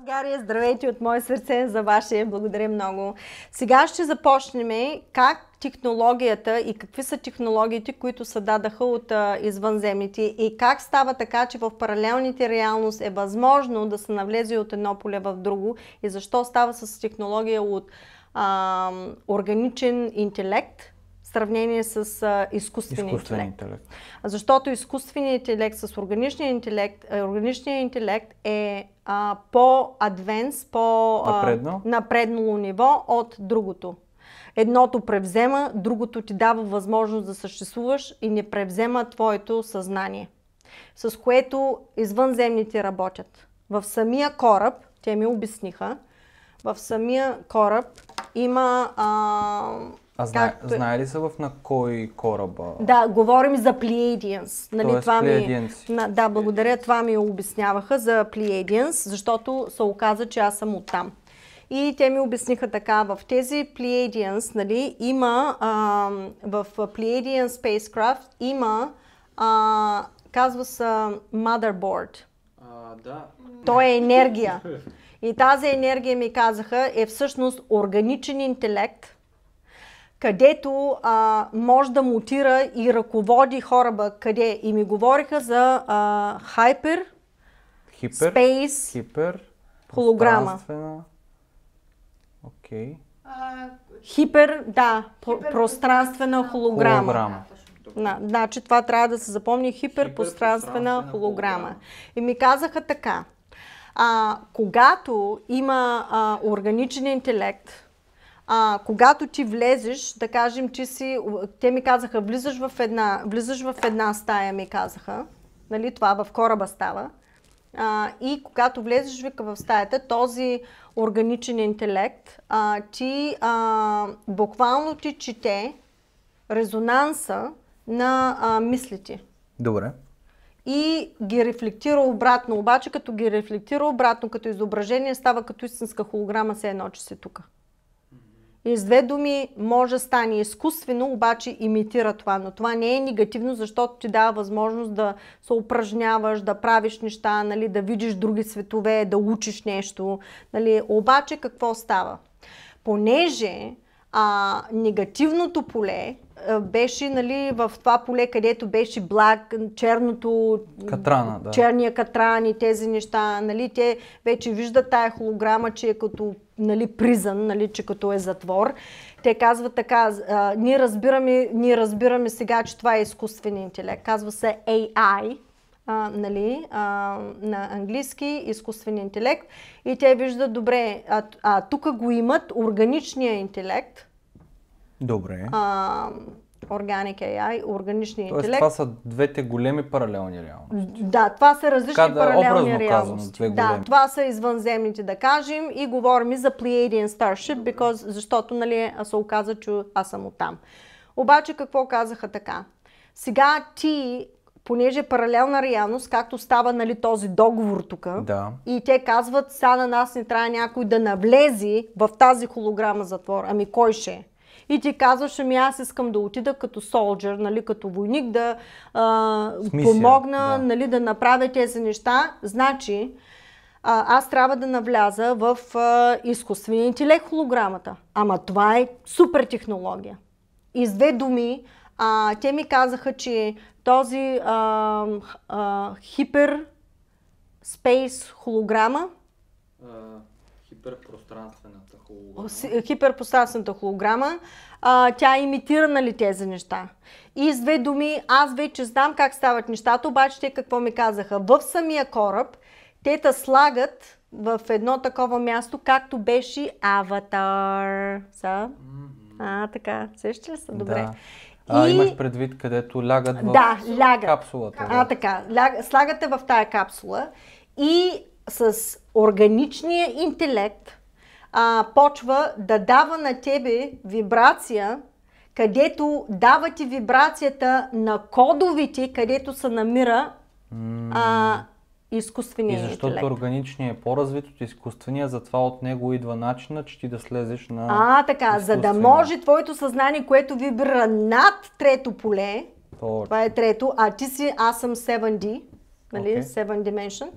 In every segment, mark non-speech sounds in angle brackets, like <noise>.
България, здравейте от мое сърце за ваше. Благодаря много. Сега ще започнем как технологията и какви са технологиите, които се дадаха от а, извънземните и как става така, че в паралелните реалност е възможно да се навлезе от едно поле в друго и защо става с технология от а, органичен интелект сравнение с а, изкуствения интелект. интелект. Защото изкуственият интелект с органичния интелект, е, органичния интелект е а, по-адвенс, по-напреднало ниво от другото. Едното превзема, другото ти дава възможност да съществуваш и не превзема твоето съзнание, с което извънземните работят. В самия кораб, те ми обясниха, в самия кораб има а, а зна... както... Е- знае ли са в на кой кораба? Да, говорим за Pleiadians. Нали, това Ми... Да, благодаря. Това ми обясняваха за Pleiadians, защото се оказа, че аз съм оттам. И те ми обясниха така, в тези Pleiadians, нали, има, а, в Pleiadian Spacecraft има, а, казва се Motherboard. А, да. То е енергия. И тази енергия ми казаха е всъщност органичен интелект, където а, може да мутира и ръководи хораба къде. И ми говориха за а, хайпер, хипер, спейс, хипер, холограма. Окей. Хипер, да, хипер, пространствена холограма. холограма. Да, значи това трябва да се запомни хиперпространствена холограма. И ми казаха така. А, когато има а, органичен интелект, а, когато ти влезеш, да кажем, че си, те ми казаха, влизаш в една, влизаш в една стая, ми казаха, нали, това в кораба става, а, и когато влезеш вика в стаята, този органичен интелект а, ти а, буквално ти чете резонанса на а, мислите. Добре. И ги рефлектира обратно. Обаче като ги рефлектира обратно като изображение, става като истинска холограма, се едно, че си тук. И с две думи може да стане изкуствено, обаче имитира това. Но това не е негативно, защото ти дава възможност да се упражняваш, да правиш неща, нали, да видиш други светове, да учиш нещо. Нали. Обаче какво става? Понеже а, негативното поле е, беше нали, в това поле, където беше благ, черното, Катрана, да. черния катран и тези неща. Нали, те вече виждат тая холограма, че е като нали, призън, нали, че като е затвор. Те казват така, ние, разбираме, ние разбираме сега, че това е изкуствен интелект. Казва се AI, а, нали, а, на английски, изкуствен интелект. И те виждат, добре, а, а тук го имат органичния интелект – Добре. А, Organic AI, органичния Тоест, интелект. това са двете големи паралелни реалности. Да, това са различни Када, паралелни реалности. Казвам, да, това са извънземните, да кажем, и говорим и за Pleiadian Starship, because, защото нали, се оказа, че аз съм от там. Обаче какво казаха така? Сега ти, понеже е паралелна реалност, както става нали, този договор тук, да. и те казват, сега на нас не трябва някой да навлезе в тази холограма затвор. Ами кой ще е? И ти казваш, ами аз искам да отида като солджер, нали, като войник, да а, мисия, помогна да. Нали, да направя тези неща. Значи, а, аз трябва да навляза в а, изкуствения интелект холограмата. Ама това е супер технология. И с две думи, а, те ми казаха, че този а, а, хипер спейс холограма хиперпространствената холограма. Е, хиперпространствената холограма. А, тя е имитирана ли тези неща? И с две думи, аз вече знам как стават нещата, обаче те какво ми казаха? В самия кораб те те слагат в едно такова място, както беше Аватар. Са? Mm-hmm. А, така. Сеща ли са? Добре. Да. А, и... имаш предвид, където лягат в да, лягат. капсулата. А, да. така. Ляг... Слагате в тая капсула и с органичният интелект а, почва да дава на тебе вибрация, където дава ти вибрацията на кодовите, където се намира а, изкуствения интелект. И защото интелект. органичният е по-развит от изкуствения, затова от него идва начина, че ти да слезеш на А, така, за да може твоето съзнание, което вибира над трето поле, Точно. това е трето, а ти си, аз съм 7D, нали, okay. 7 Dimension,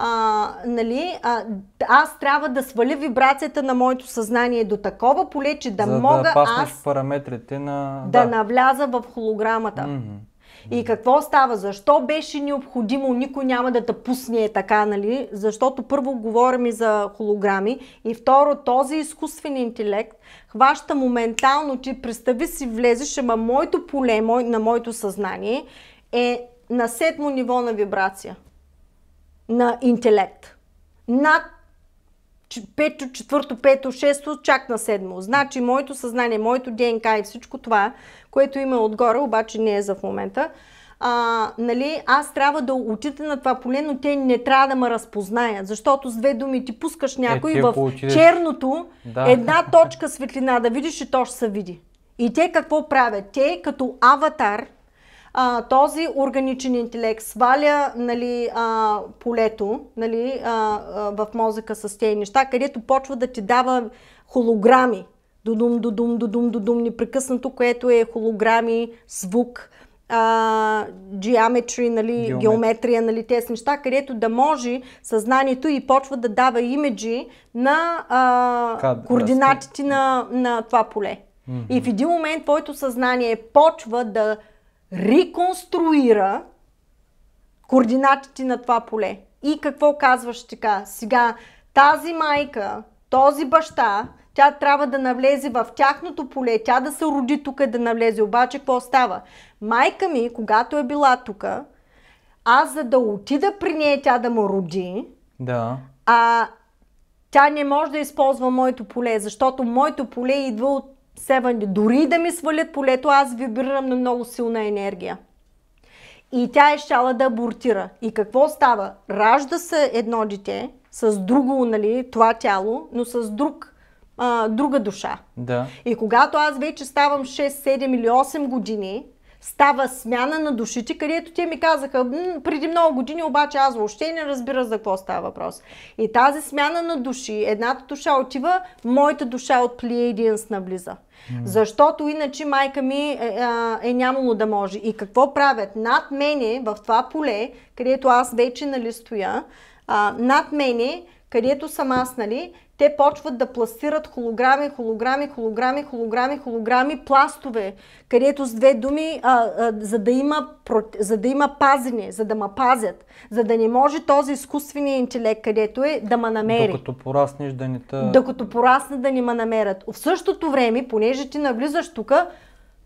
а, нали, а, аз трябва да сваля вибрацията на моето съзнание до такова поле, че да За мога да аз параметрите на... да, да навляза в холограмата. Mm-hmm. И какво става? Защо беше необходимо? Никой няма да те пусне така, нали? Защото първо говорим и за холограми и второ, този изкуствен интелект хваща моментално, че представи си влезеш, ама моето поле мой, на моето съзнание е на седмо ниво на вибрация на интелект. Над пето, четвърто, пето, шесто, чак на седмо. Значи моето съзнание, моето ДНК и всичко това, което има отгоре, обаче не е за в момента, а, нали, аз трябва да отида на това поле, но те не трябва да ме разпознаят, защото с две думи ти пускаш е, някой е, в получиш... черното, да. една точка светлина да видиш и то ще се види. И те какво правят? Те като аватар – а, този органичен интелект сваля нали, а, полето нали, а, а, в мозъка с тези неща, където почва да ти дава холограми. Дудум, дудум, дудум, дудум, непрекъснато, което е холограми, звук, а, нали, геометри, нали, Геометр. геометрия, нали, тези неща, където да може съзнанието и почва да дава имиджи на а, Кад, координатите да, на, на това поле. Mm-hmm. И в един момент твоето съзнание почва да реконструира координатите на това поле. И какво казваш така? Сега тази майка, този баща, тя трябва да навлезе в тяхното поле, тя да се роди тук и да навлезе. Обаче какво става? Майка ми, когато е била тук, аз за да отида при нея тя да му роди, да. а тя не може да използва моето поле, защото моето поле идва от Севанди, дори да ми свалят полето, аз вибрирам на много силна енергия. И тя е щала да абортира. И какво става? Ражда се едно дете с друго, нали, това тяло, но с друг, а, друга душа. Да. И когато аз вече ставам 6, 7 или 8 години, става смяна на душите, където те ми казаха преди много години, обаче аз въобще не разбира за какво става въпрос. И тази смяна на души, едната душа отива, моята душа от Плиейдиенс един наблиза. Mm. Защото иначе майка ми е, е, е нямало да може. И какво правят? Над мене, в това поле, където аз вече нали стоя, а, над мене, където съм аз, нали, те почват да пластират холограми, холограми, холограми, холограми, холограми, пластове, където с две думи, а, а, за, да има, за да има пазене, за да ма пазят, за да не може този изкуственият интелект, където е, да ма намери. Докато пораснеш да не те... Докато порасне да не ма намерят. В същото време, понеже ти навлизаш тук,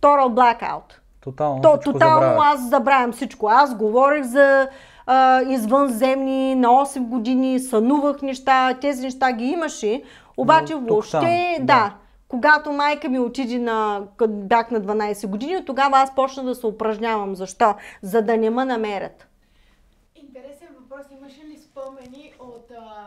total blackout. Тотално, То, тотално забравя. аз забравям всичко. Аз говорих за а, извънземни, на 8 години сънувах неща, тези неща ги имаше, обаче Но, въобще, там, да. да. Когато майка ми отиде на, бях на 12 години, тогава аз почна да се упражнявам. Защо? За да не ме намерят. Интересен въпрос. Имаше ли спомени от а,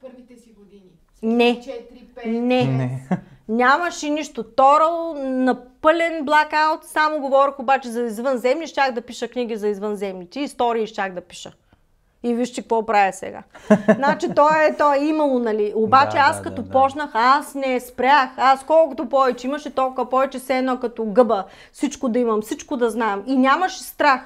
първите си години? Не. 4, 5, не. 6? Не. Нямаше нищо. Торал на пълен блакаут. Само говорих обаче за извънземни. Щях да пиша книги за извънземните. Истории щях да пиша. И вижте какво правя сега. <laughs> Значи то е, то е имало, нали? Обаче да, аз да, като да, почнах, аз не спрях. Аз колкото повече имаше, толкова повече се едно като гъба. Всичко да имам, всичко да знам. И нямаше страх.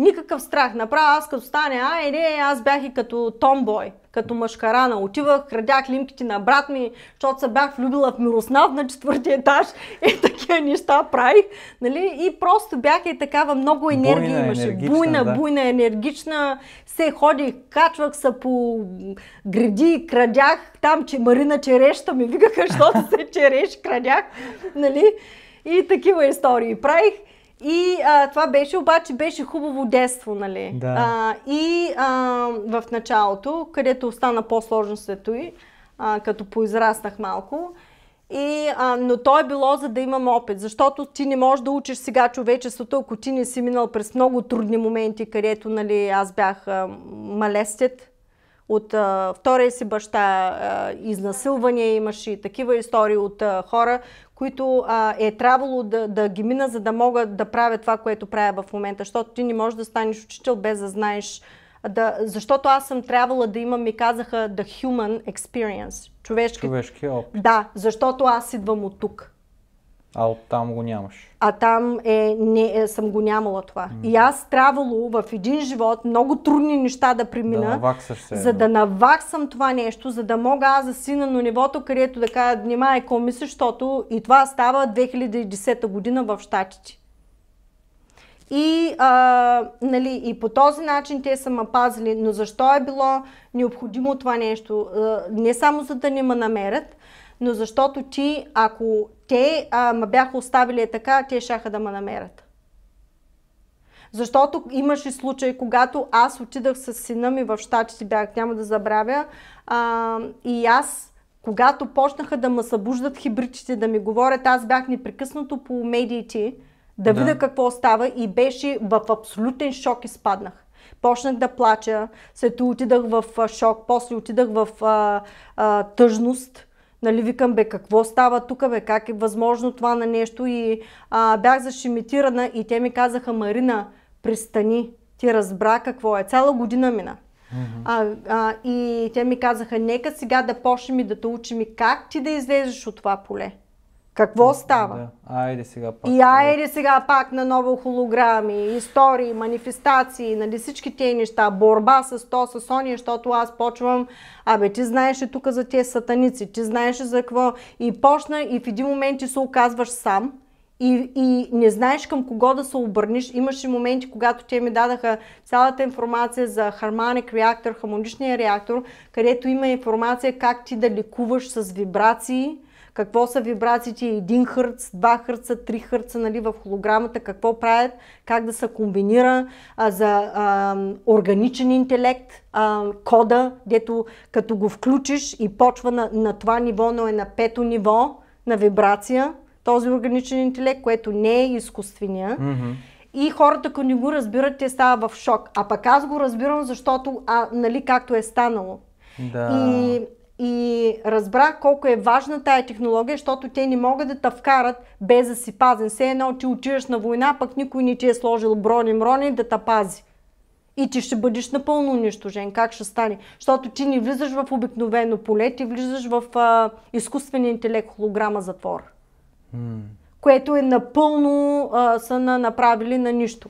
Никакъв страх. Направо аз като стане, а, е, не, аз бях и като томбой, като мъжкарана. Отивах, крадях лимките на брат ми, защото се бях влюбила в Мирослав на четвъртия етаж. <laughs> Е, такива неща правих. Нали? И просто бях и такава много енергия буйна, имаше. Буйна, да. буйна, енергична. Се ходих, качвах се по гради, крадях там, че Марина череща ми викаха, <laughs> защото се череш, крадях. Нали? И такива истории правих. И а, това беше, обаче беше хубаво детство, нали? Да. А, и а, в началото, където остана по-сложно след а, като поизраснах малко, и, а, но то е било за да имам опит, защото ти не можеш да учиш сега човечеството, ако ти не си минал през много трудни моменти, където нали, аз бях а, малестет от а, втория си баща, а, изнасилвания имаше и такива истории от а, хора, които а, е трябвало да, да ги мина, за да мога да правя това, което правя в момента. Защото ти не можеш да станеш учител без да знаеш да, защото аз съм трябвала да имам, ми казаха, the human experience. Човешки, Човешки опит. Да, защото аз идвам от тук. А от там го нямаш. А там е, не, е, съм го нямала това. Mm. И аз трябвало в един живот много трудни неща да премина, да се, за да наваксам това нещо, за да мога аз да си на нивото, където да кажа, внимай, какво мислиш, защото и това става 2010 година в Штатите. И, а, нали, и по този начин те са ме пазили, но защо е било необходимо това нещо? Не само за да не ме намерят, но защото ти, ако те а, ме бяха оставили е така, те шаха да ме намерят. Защото имаше случай, когато аз отидах с сина ми в щатите, бях, няма да забравя, а, и аз, когато почнаха да ме събуждат хибридите, да ми говорят, аз бях непрекъснато по медиите, да, да видя какво става и беше в абсолютен шок и спаднах. Почнах да плача, след това отидах в шок, после отидах в а, а, тъжност нали, викам, бе, какво става тук, бе, как е възможно това на нещо и а, бях зашимитирана и те ми казаха, Марина, пристани, ти разбра какво е, цяла година мина. Mm-hmm. А, а, и те ми казаха, нека сега да почнем и да те учим и как ти да излезеш от това поле. Какво става? Да. Айде сега пак. И айде сега пак на ново холограми, истории, манифестации, нали всички тези неща, борба с то, с ония, защото аз почвам, абе ти знаеш ли тук за тези сатаници, ти знаеш ли за какво. И почна и в един момент ти се оказваш сам, и, и не знаеш към кого да се обърнеш. Имаше моменти, когато те ми дадаха цялата информация за хармоник реактор, хармоничния реактор, където има информация как ти да ликуваш с вибрации, какво са вибрациите, един хърц, два хърца, три хърца нали, в холограмата, какво правят, как да се комбинира а, за а, органичен интелект, а, кода, дето като го включиш и почва на, на това ниво, но е на пето ниво на вибрация, този органичен интелект, което не е изкуствения. Mm-hmm. И хората, като не го разбират, те става в шок. А пък аз го разбирам, защото, а, нали, както е станало. Да. И и разбрах колко е важна тая технология, защото те не могат да те вкарат без да си пазен. Все едно ти отиваш на война, пък никой не ти е сложил брони мрони да те пази. И ти ще бъдеш напълно унищожен. Как ще стане? Защото ти не влизаш в обикновено поле, ти влизаш в изкуствения изкуствен интелект, холограма затвор. Mm. Което е напълно а, са на, направили на нищо.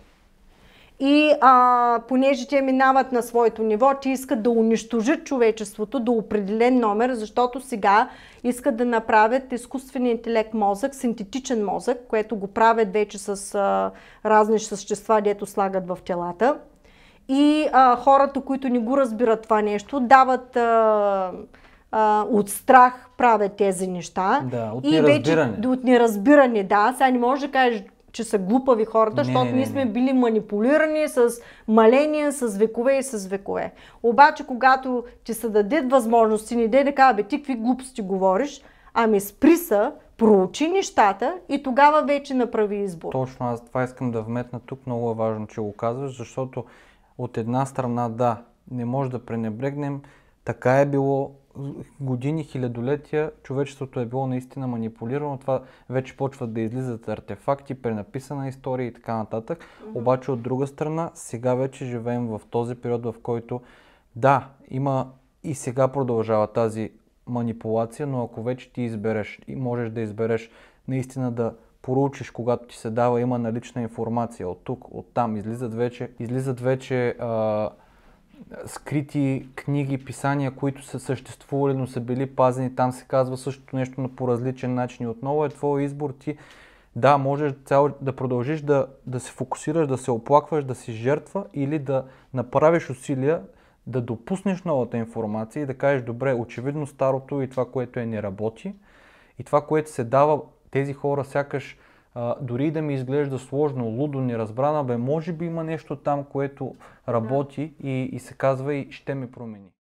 И а, понеже те минават на своето ниво, те искат да унищожат човечеството до определен номер, защото сега искат да направят изкуствен интелект мозък, синтетичен мозък, което го правят вече с а, разни същества, дето слагат в телата. И а, хората, които не го разбират това нещо, дават а, а, от страх правят тези неща. Да, от неразбиране. И вече, от неразбиране, да. Сега не може да кажеш, че са глупави хората, не, защото не, не, ние сме били манипулирани с маление, с векове и с векове. Обаче, когато ти се дадат възможности, не дей да кажа, бе, ти какви глупости говориш, ами спри са, проучи нещата и тогава вече направи избор. Точно, аз това искам да вметна тук, много е важно, че го казваш, защото от една страна, да, не може да пренебрегнем, така е било, години, хилядолетия човечеството е било наистина манипулирано. Това вече почват да излизат артефакти, пренаписана история и така нататък. Mm-hmm. Обаче от друга страна, сега вече живеем в този период, в който да, има и сега продължава тази манипулация, но ако вече ти избереш и можеш да избереш наистина да поручиш, когато ти се дава, има налична информация от тук, от там, излизат вече, излизат вече а, скрити книги, писания, които са съществували, но са били пазени. Там се казва същото нещо, но по различен начин. И отново е твой избор. Ти, да, можеш цяло да продължиш да, да се фокусираш, да се оплакваш, да си жертва или да направиш усилия да допуснеш новата информация и да кажеш, добре, очевидно старото и това, което е, не работи. И това, което се дава, тези хора сякаш а, дори да ми изглежда сложно, лудо, неразбрана, бе, може би има нещо там, което работи и, и се казва и ще ме промени.